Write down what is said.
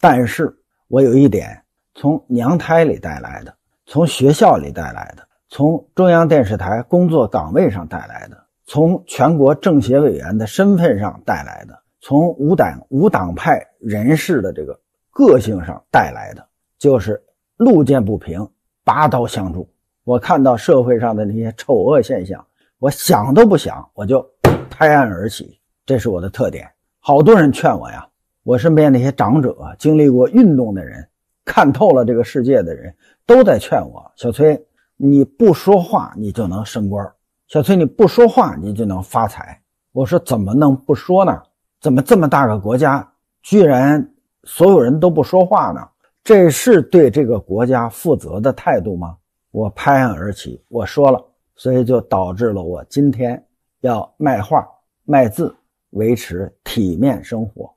但是，我有一点从娘胎里带来的，从学校里带来的，从中央电视台工作岗位上带来的，从全国政协委员的身份上带来的，从无党无党派人士的这个个性上带来的，就是路见不平，拔刀相助。我看到社会上的那些丑恶现象，我想都不想，我就拍案而起。这是我的特点。好多人劝我呀。我身边那些长者，经历过运动的人，看透了这个世界的人，都在劝我：“小崔，你不说话，你就能升官；小崔，你不说话，你就能发财。”我说：“怎么能不说呢？怎么这么大个国家，居然所有人都不说话呢？这是对这个国家负责的态度吗？”我拍案而起，我说了，所以就导致了我今天要卖画、卖字，维持体面生活。